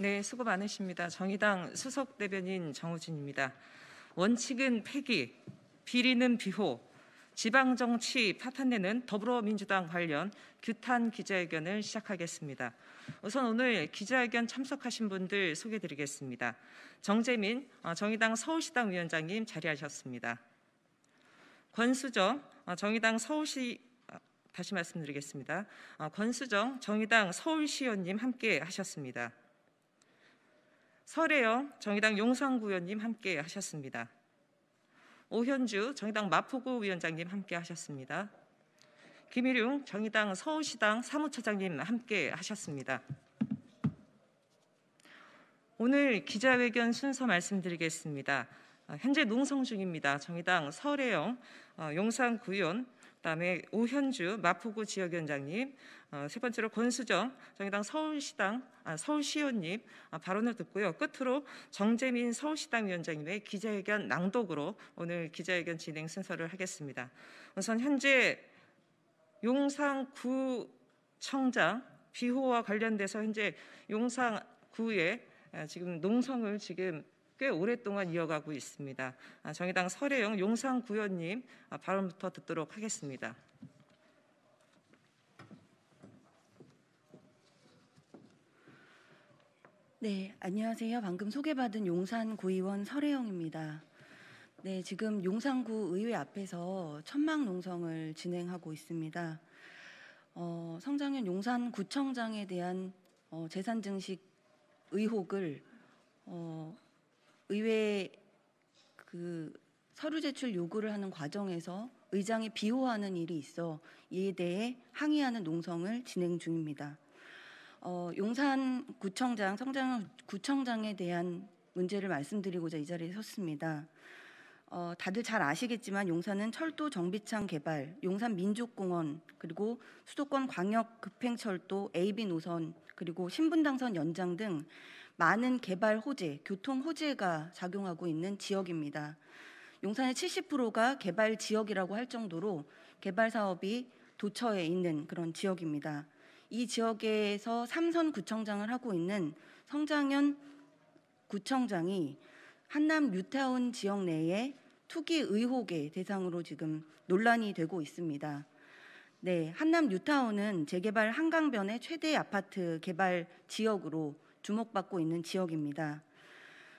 네, 수고 많으십니다. 정의당 수석 대변인 정우진입니다. 원칙은 폐기, 비리는 비호, 지방 정치 파탄내는 더불어민주당 관련 규탄 기자회견을 시작하겠습니다. 우선 오늘 기자회견 참석하신 분들 소개드리겠습니다. 정재민 어, 정의당 서울시당 위원장님 자리하셨습니다. 권수정 어, 정의당 서울시 아, 다시 말씀드리겠습니다. 어, 권수정 정의당 서울시의원님 함께 하셨습니다. 설혜영 정의당 용산구 의원님 함께 하셨습니다. 오현주 정의당 마포구 위원장님 함께 하셨습니다. 김일용 정의당 서울시당 사무처장님 함께 하셨습니다. 오늘 기자회견 순서 말씀드리겠습니다. 아, 현재 농성 중입니다. 정의당 서혜영 아, 용산구의원 그다음에 오현주 마포구 지역위원장님, 어, 세 번째로 권수정 정의당 서울시당 아, 서울시의원님 아, 발언을 듣고요. 끝으로 정재민 서울시당 위원장님의 기자회견 낭독으로 오늘 기자회견 진행 순서를 하겠습니다. 우선 현재 용산구청장 비호와 관련돼서 현재 용산구에 아, 지금 농성을 지금 꽤 오랫동안 이어가고 있습니다. 아, 정의당 설혜영 용산구현님 아, 발언부터 듣도록 하겠습니다. 네, 안녕하세요. 방금 소개받은 용산구의원 설혜영입니다. 네, 지금 용산구 의회 앞에서 천막 농성을 진행하고 있습니다. 어, 성장현 용산구청장에 대한 어, 재산 증식 의혹을 어, 의회 그 서류 제출 요구를 하는 과정에서 의장이 비호하는 일이 있어 이에 대해 항의하는 농성을 진행 중입니다. 어, 용산 구청장, 성장 구청장에 대한 문제를 말씀드리고자 이 자리에 섰습니다. 어, 다들 잘 아시겠지만 용산은 철도 정비창 개발, 용산 민족공원, 그리고 수도권 광역 급행철도 AB 노선, 그리고 신분당선 연장 등 많은 개발 호재, 교통 호재가 작용하고 있는 지역입니다. 용산의 70%가 개발 지역이라고 할 정도로 개발 사업이 도처에 있는 그런 지역입니다. 이 지역에서 삼선 구청장을 하고 있는 성장현 구청장이 한남 뉴타운 지역 내에 투기 의혹의 대상으로 지금 논란이 되고 있습니다. 네, 한남 뉴타운은 재개발 한강변의 최대 아파트 개발 지역으로 주목받고 있는 지역입니다.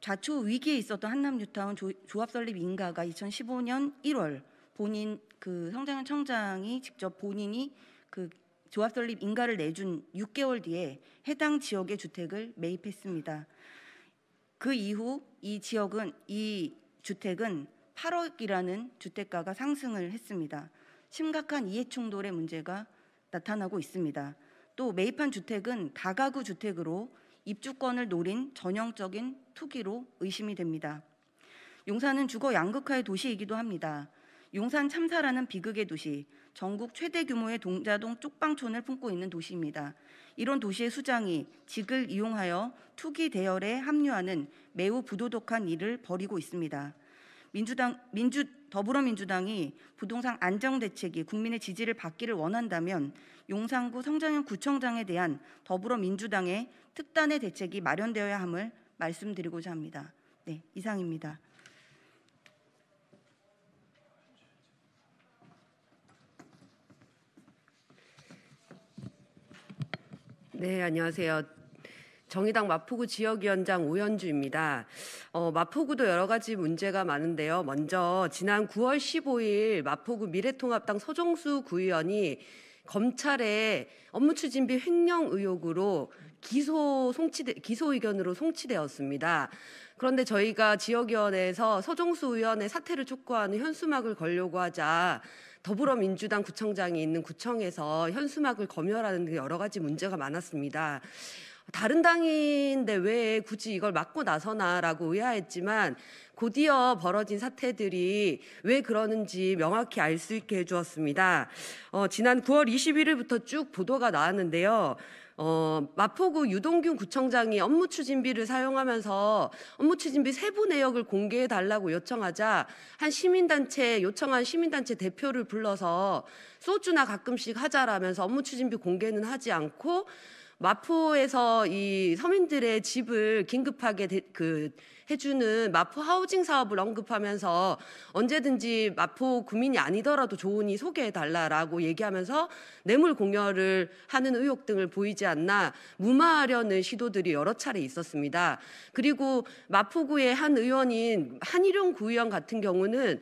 좌초 위기에 있었던 한남뉴타운 조, 합 설립 인가가 2015년 1월 본인 그 성장현 청장이 직접 본인이 그 조합 설립 인가를 내준 6개월 뒤에 해당 지역의 주택을 매입했습니다. 그 이후 이 지역은 이 주택은 8억이라는 주택가가 상승을 했습니다. 심각한 이해충돌의 문제가 나타나고 있습니다. 또 매입한 주택은 다가구 주택으로 입주권을 노린 전형적인 투기로 의심이 됩니다. 용산은 주거 양극화의 도시이기도 합니다. 용산 참사라는 비극의 도시, 전국 최대 규모의 동자동 쪽방촌을 품고 있는 도시입니다. 이런 도시의 수장이 직을 이용하여 투기 대열에 합류하는 매우 부도덕한 일을 벌이고 있습니다. 민주당 민주 더불어민주당이 부동산 안정 대책이 국민의 지지를 받기를 원한다면 용산구 성장현 구청장에 대한 더불어민주당의 특단의 대책이 마련되어야 함을 말씀드리고자 합니다. 네, 이상입니다. 네, 안녕하세요. 정의당 마포구 지역위원장 오현주입니다. 어, 마포구도 여러 가지 문제가 많은데요. 먼저 지난 9월 15일 마포구 미래통합당 서정수 구의원이 검찰의 업무 추진비 횡령 의혹으로 기소 송치되, 기소 의견으로 송치되었습니다. 그런데 저희가 지역위원회에서 서종수 의원의 사퇴를 촉구하는 현수막을 걸려고 하자 더불어민주당 구청장이 있는 구청에서 현수막을 검열하는 그 여러 가지 문제가 많았습니다. 다른 당인데 왜 굳이 이걸 막고 나서나라고 의아했지만 곧이어 벌어진 사태들이 왜 그러는지 명확히 알 수 있게 해주었습니다. 어, 지난 9월 21일부터 쭉 보도가 나왔는데요. 어, 마포구 유동균 구청장이 업무 추진비를 사용하면서 업무 추진비 세부 내역을 공개해 달라고 요청하자 한 시민단체 요청한 시민단체 대표를 불러서 소주나 가끔씩 하자라면서 업무 추진비 공개는 하지 않고 마포에서 이 서민들의 집을 긴급하게 대, 그 해주는 마포 하우징 사업을 언급하면서 언제든지 마포 구민이 아니더라도 좋으니 소개해달라라고 얘기하면서 뇌물 공여를 하는 의혹 등을 보이지 않나 무마하려는 시도들이 여러 차례 있었습니다. 그리고 마포구의 한 의원인 한일용 구의원 같은 경우는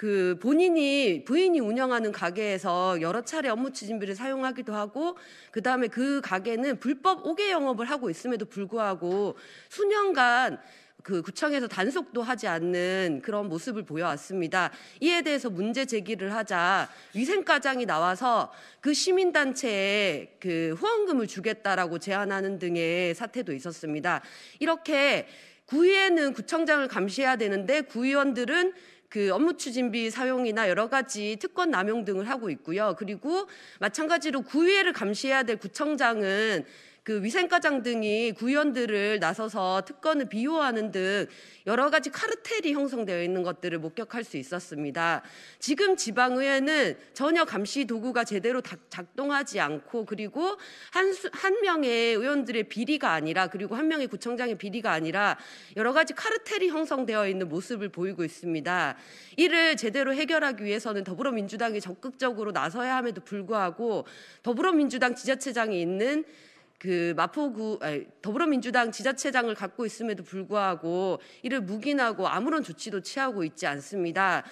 그 본인이 부인이 운영하는 가게에서 여러 차례 업무 추진비를 사용하기도 하고 그다음에 그 가게는 불법 옥외 영업을 하고 있음에도 불구하고 수년간 그 구청에서 단속도 하지 않는 그런 모습을 보여왔습니다. 이에 대해서 문제 제기를 하자 위생과장이 나와서 그 시민단체에 그 후원금을 주겠다라고 제안하는 등의 사태도 있었습니다. 이렇게 구의회는 구청장을 감시해야 되는데 구의원들은 그 업무 추진비 사용이나 여러 가지 특권 남용 등을 하고 있고요. 그리고 마찬가지로 구의회를 감시해야 될 구청장은 그 위생과장 등이 구의원들을 나서서 특권을 비호하는 등 여러 가지 카르텔이 형성되어 있는 것들을 목격할 수 있었습니다. 지금 지방의회는 전혀 감시 도구가 제대로 작동하지 않고 그리고 한, 한 명의 의원들의 비리가 아니라 그리고 한 명의 구청장의 비리가 아니라 여러 가지 카르텔이 형성되어 있는 모습을 보이고 있습니다. 이를 제대로 해결하기 위해서는 더불어민주당이 적극적으로 나서야 함에도 불구하고 더불어민주당 지자체장이 있는 그 마포구 아니, 더불어민주당 지자체장을 갖고 있음에도 불구하고 이를 묵인하고 아무런 조치도 취하고 있지 않습니다.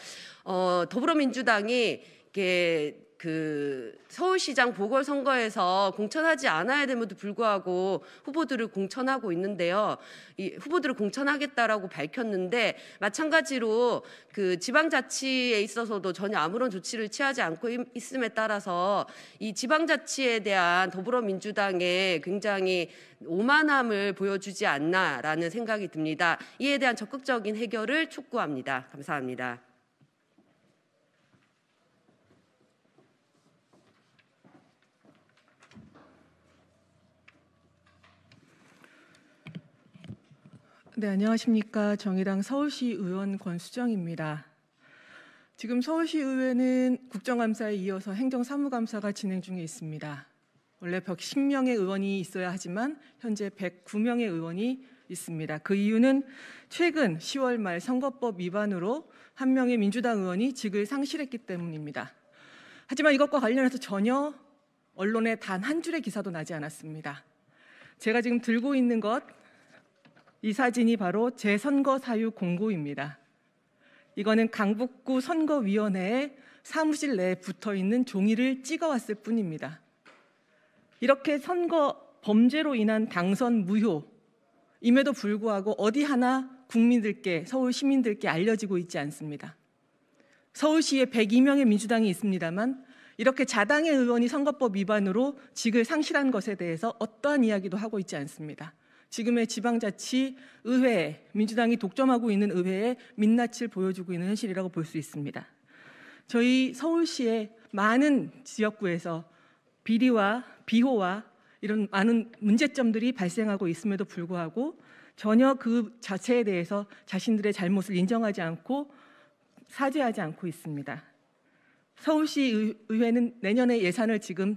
어, 더불어민주당이 이렇게 그 서울시장 보궐선거에서 공천하지 않아야 됨에도 불구하고 후보들을 공천하고 있는데요. 이 후보들을 공천하겠다라고 밝혔는데 마찬가지로 그 지방자치에 있어서도 전혀 아무런 조치를 취하지 않고 있음에 따라서 이 지방자치에 대한 더불어민주당의 굉장히 오만함을 보여주지 않나라는 생각이 듭니다. 이에 대한 적극적인 해결을 촉구합니다. 감사합니다. 네, 안녕하십니까. 정의당 서울시 의원 권수정입니다. 지금 서울시 의회는 국정감사에 이어서 행정사무감사가 진행 중에 있습니다. 원래 110명의 의원이 있어야 하지만 현재 109명의 의원이 있습니다. 그 이유는 최근 10월 말 선거법 위반으로 한 명의 민주당 의원이 직을 상실했기 때문입니다. 하지만 이것과 관련해서 전혀 언론에 단 한 줄의 기사도 나지 않았습니다. 제가 지금 들고 있는 것이 사진이 바로 제 선거 사유 공고입니다. 이거는 강북구 선거위원회의 사무실 내에 붙어 있는 종이를 찍어왔을 뿐입니다. 이렇게 선거 범죄로 인한 당선 무효임에도 불구하고 어디 하나 국민들께 서울 시민들께 알려지고 있지 않습니다. 서울시에 102명의 민주당이 있습니다만 이렇게 자당의 의원이 선거법 위반으로 직을 상실한 것에 대해서 어떠한 이야기도 하고 있지 않습니다. 지금의 지방자치의회, 민주당이 독점하고 있는 의회에 민낯을 보여주고 있는 현실이라고 볼 수 있습니다. 저희 서울시의 많은 지역구에서 비리와 비호와 이런 많은 문제점들이 발생하고 있음에도 불구하고 전혀 그 자체에 대해서 자신들의 잘못을 인정하지 않고 사죄하지 않고 있습니다. 서울시 의회는 내년에 예산을 지금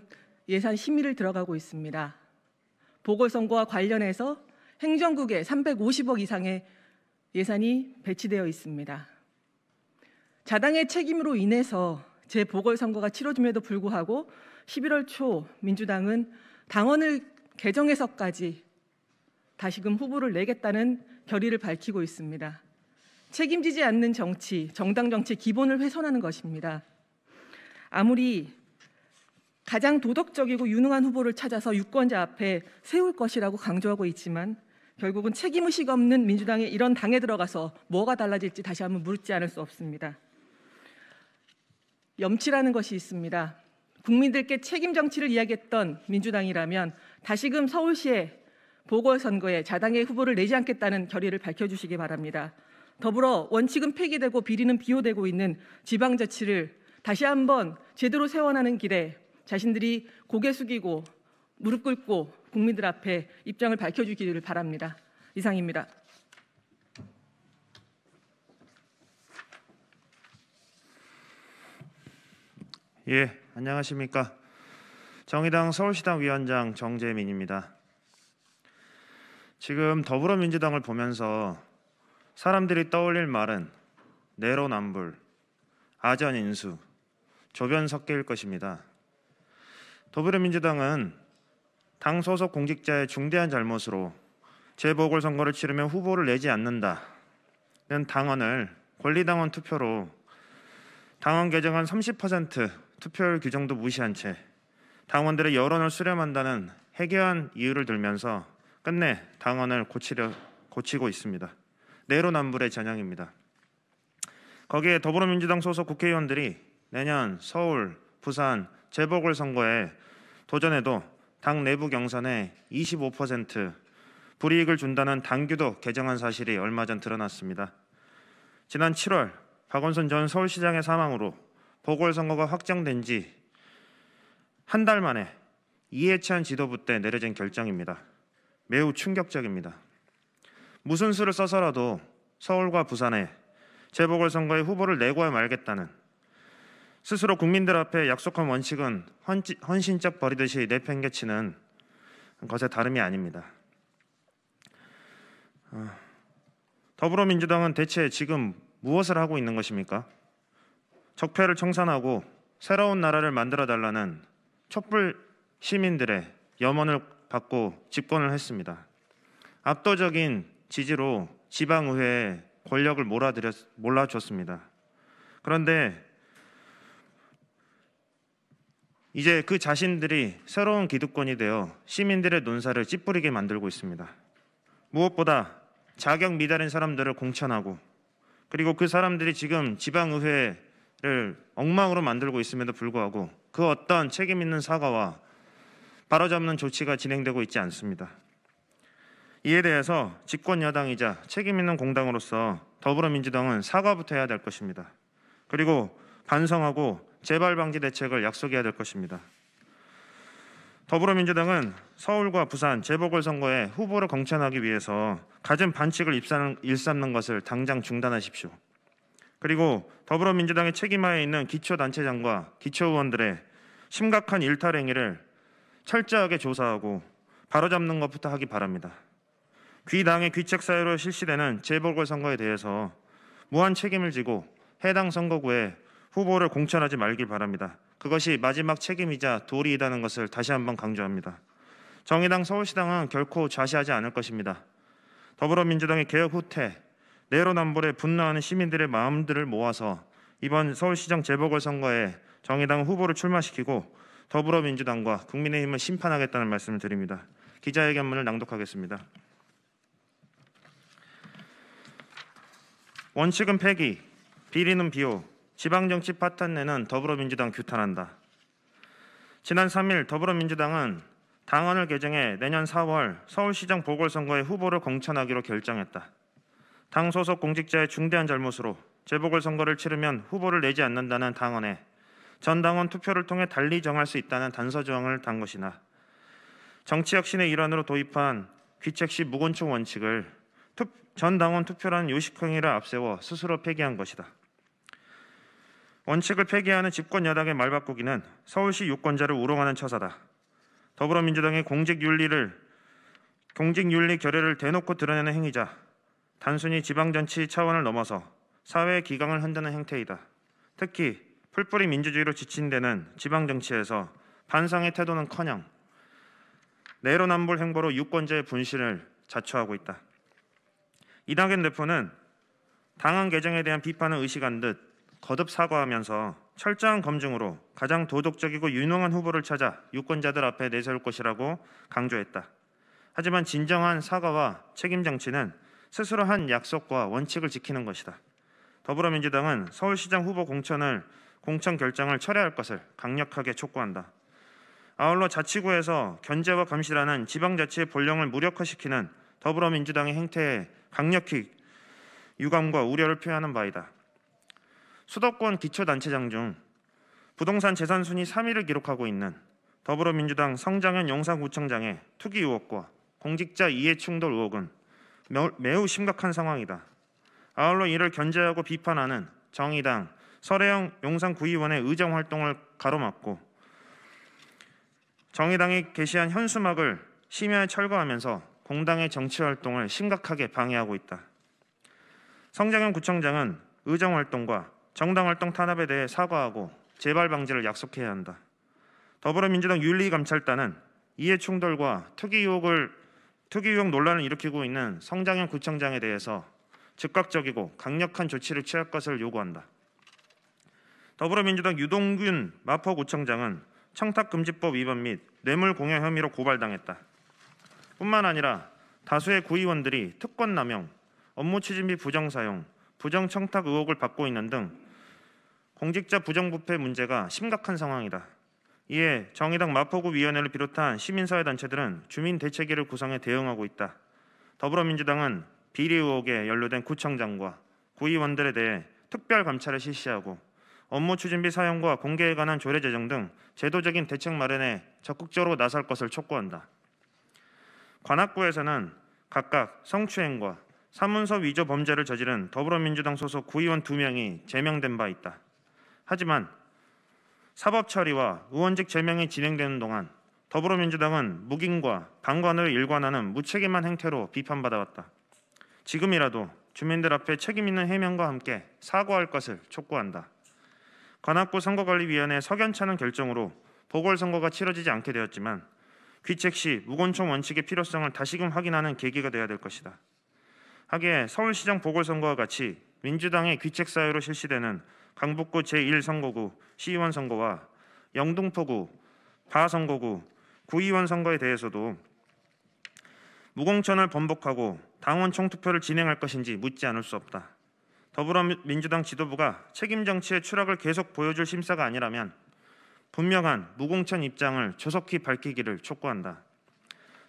예산 심의를 들어가고 있습니다. 보궐선거와 관련해서 행정국에 350억 이상의 예산이 배치되어 있습니다. 자당의 책임으로 인해서 제 보궐선거가 치러짐에도 불구하고 11월 초 민주당은 당원을 개정해서까지 다시금 후보를 내겠다는 결의를 밝히고 있습니다. 책임지지 않는 정치, 정당 정치 기본을 훼손하는 것입니다. 아무리 가장 도덕적이고 유능한 후보를 찾아서 유권자 앞에 세울 것이라고 강조하고 있지만 결국은 책임의식 없는 민주당의 이런 당에 들어가서 뭐가 달라질지 다시 한번 묻지 않을 수 없습니다. 염치라는 것이 있습니다. 국민들께 책임 정치를 이야기했던 민주당이라면 다시금 서울시의 보궐선거에 자당의 후보를 내지 않겠다는 결의를 밝혀주시기 바랍니다. 더불어 원칙은 폐기되고 비리는 비호되고 있는 지방자치를 다시 한번 제대로 세워나는 길에 자신들이 고개 숙이고 무릎 꿇고 국민들 앞에 입장을 밝혀주기를 바랍니다. 이상입니다. 예, 안녕하십니까. 정의당 서울시당 위원장 정재민입니다. 지금 더불어민주당을 보면서 사람들이 떠올릴 말은 내로남불, 아전인수, 조변 석계일 것입니다. 더불어민주당은 당 소속 공직자의 중대한 잘못으로 재보궐 선거를 치르면 후보를 내지 않는다는 당원을 권리당원 투표로 당원 개정안 30% 투표율 규정도 무시한 채 당원들의 여론을 수렴한다는 해괴한 이유를 들면서 끝내 당원을 고치려 고치고 있습니다. 내로남불의 전형입니다. 거기에 더불어민주당 소속 국회의원들이 내년 서울, 부산, 재보궐 선거에 도전해도 당 내부 경선에 25% 불이익을 준다는 당규도 개정한 사실이 얼마 전 드러났습니다. 지난 7월 박원순 전 서울시장의 사망으로 보궐선거가 확정된 지 한 달 만에 이해찬 지도부 때 내려진 결정입니다. 매우 충격적입니다. 무슨 수를 써서라도 서울과 부산에 재보궐선거에 후보를 내고야 말겠다는 스스로 국민들 앞에 약속한 원칙은 헌신적 버리듯이 내팽개치는 것에 다름이 아닙니다. 어, 더불어민주당은 대체 지금 무엇을 하고 있는 것입니까? 적폐를 청산하고 새로운 나라를 만들어 달라는 촛불 시민들의 염원을 받고 집권을 했습니다. 압도적인 지지로 지방의회에 권력을 몰아들였, 몰아줬습니다. 그런데 이제 그 자신들이 새로운 기득권이 되어 시민들의 논사를 찌푸리게 만들고 있습니다. 무엇보다 자격 미달인 사람들을 공천하고 그리고 그 사람들이 지금 지방의회를 엉망으로 만들고 있음에도 불구하고 그 어떤 책임 있는 사과와 바로잡는 조치가 진행되고 있지 않습니다. 이에 대해서 집권 여당이자 책임 있는 공당으로서 더불어민주당은 사과부터 해야 될 것입니다. 그리고 반성하고 재발 방지 대책을 약속해야 될 것입니다. 더불어민주당은 서울과 부산 재보궐선거에 후보를 공천하기 위해서 가진 반칙을 입사는, 일삼는 것을 당장 중단하십시오. 그리고 더불어민주당의 책임하에 있는 기초단체장과 기초의원들의 심각한 일탈 행위를 철저하게 조사하고 바로잡는 것부터 하기 바랍니다. 귀당의 귀책 사유로 실시되는 재보궐선거에 대해서 무한 책임을 지고 해당 선거구에 후보를 공천하지 말길 바랍니다. 그것이 마지막 책임이자 도리이다는 것을 다시 한번 강조합니다. 정의당 서울시당은 결코 좌시하지 않을 것입니다. 더불어민주당의 개혁 후퇴, 내로남불에 분노하는 시민들의 마음들을 모아서 이번 서울시장 재보궐선거에 정의당 후보를 출마시키고 더불어민주당과 국민의힘을 심판하겠다는 말씀을 드립니다. 기자회견문을 낭독하겠습니다. 원칙은 폐기, 비리는 비호, 지방정치 파탄 내는 더불어민주당 규탄한다. 지난 3일 더불어민주당은 당헌을 개정해 내년 4월 서울시장 보궐선거에 후보를 공천하기로 결정했다. 당 소속 공직자의 중대한 잘못으로 재보궐선거를 치르면 후보를 내지 않는다는 당헌에전 당원 투표를 통해 달리 정할 수 있다는 단서 조항을 단 것이나 정치혁신의 일환으로 도입한 귀책시 무곤충 원칙을 전 당원 투표라는 요식행위를 앞세워 스스로 폐기한 것이다. 원칙을 폐기하는 집권 여당의 말바꾸기는 서울시 유권자를 우롱하는 처사다. 더불어민주당의 공직윤리를 공직윤리 결여를 대놓고 드러내는 행위자, 단순히 지방정치 차원을 넘어서 사회의 기강을 흔드는 행태이다. 특히 풀뿌리 민주주의로 지친 데는 지방정치에서 반성의 태도는커녕 내로남불 행보로 유권자의 분신을 자초하고 있다. 이낙연 대표는 당헌 개정에 대한 비판을 의식한 듯 거듭 사과하면서 철저한 검증으로 가장 도덕적이고 유능한 후보를 찾아 유권자들 앞에 내세울 것이라고 강조했다. 하지만 진정한 사과와 책임 정치는 스스로 한 약속과 원칙을 지키는 것이다. 더불어민주당은 서울시장 후보 공천을 공천 결정을 철회할 것을 강력하게 촉구한다. 아울러 자치구에서 견제와 감시라는 지방자치의 본령을 무력화시키는 더불어민주당의 행태에 강력히 유감과 우려를 표하는 바이다. 수도권 기초단체장 중 부동산 재산 순위 3위를 기록하고 있는 더불어민주당 성장현 용산구청장의 투기 의혹과 공직자 이해충돌 의혹은 매우 심각한 상황이다. 아울러 이를 견제하고 비판하는 정의당 서래영 용산구의원의 의정 활동을 가로막고 정의당이 게시한 현수막을 심야에 철거하면서 공당의 정치 활동을 심각하게 방해하고 있다. 성장현 구청장은 의정 활동과 정당 활동 탄압에 대해 사과하고 재발 방지를 약속해야 한다. 더불어민주당 윤리감찰단은 이해 충돌과 특이 의혹을 특이 의혹 논란을 일으키고 있는 성장현 구청장에 대해서 즉각적이고 강력한 조치를 취할 것을 요구한다. 더불어민주당 유동균 마포구청장은 청탁금지법 위반 및 뇌물공여 혐의로 고발당했다. 뿐만 아니라 다수의 구의원들이 특권남용, 업무추진 및 부정사용, 부정 청탁 의혹을 받고 있는 등 공직자 부정부패 문제가 심각한 상황이다. 이에 정의당 마포구 위원회를 비롯한 시민사회 단체들은 주민 대책위를 구성해 대응하고 있다. 더불어민주당은 비리 의혹에 연루된 구청장과 구의원들에 대해 특별 감찰을 실시하고 업무 추진비 사용과 공개에 관한 조례 제정 등 제도적인 대책 마련에 적극적으로 나설 것을 촉구한다. 관악구에서는 각각 성추행과 사문서 위조 범죄를 저지른 더불어민주당 소속 구의원 2명이 제명된 바 있다. 하지만 사법 처리와 의원직 제명이 진행되는 동안 더불어민주당은 묵인과 방관을 일관하는 무책임한 행태로 비판받아왔다. 지금이라도 주민들 앞에 책임 있는 해명과 함께 사과할 것을 촉구한다. 관악구 선거관리위원회 석연찮은 결정으로 보궐선거가 치러지지 않게 되었지만 귀책 시 무권총 원칙의 필요성을 다시금 확인하는 계기가 되어야 될 것이다. 하기에 서울시장 보궐선거와 같이 민주당의 귀책 사유로 실시되는 강북구 제1선거구 시의원 선거와 영등포구 바선거구 구의원 선거에 대해서도 무공천을 번복하고 당원 총투표를 진행할 것인지 묻지 않을 수 없다. 더불어민주당 지도부가 책임 정치의 추락을 계속 보여줄 심사가 아니라면 분명한 무공천 입장을 조속히 밝히기를 촉구한다.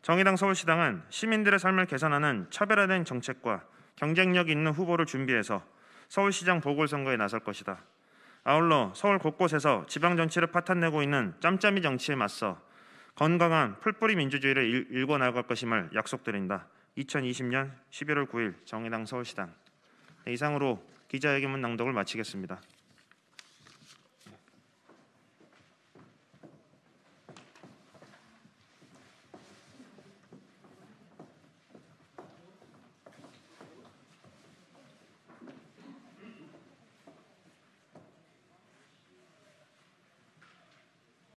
정의당 서울시당은 시민들의 삶을 개선하는 차별화된 정책과 경쟁력 있는 후보를 준비해서 서울시장 보궐선거에 나설 것이다. 아울러 서울 곳곳에서 지방 정치를 파탄내고 있는 짬짬이 정치에 맞서 건강한 풀뿌리 민주주의를 일궈 나갈 것임을 약속드린다. 2020년 11월 9일 정의당 서울시당. 네, 이상으로 기자회견문 낭독을 마치겠습니다.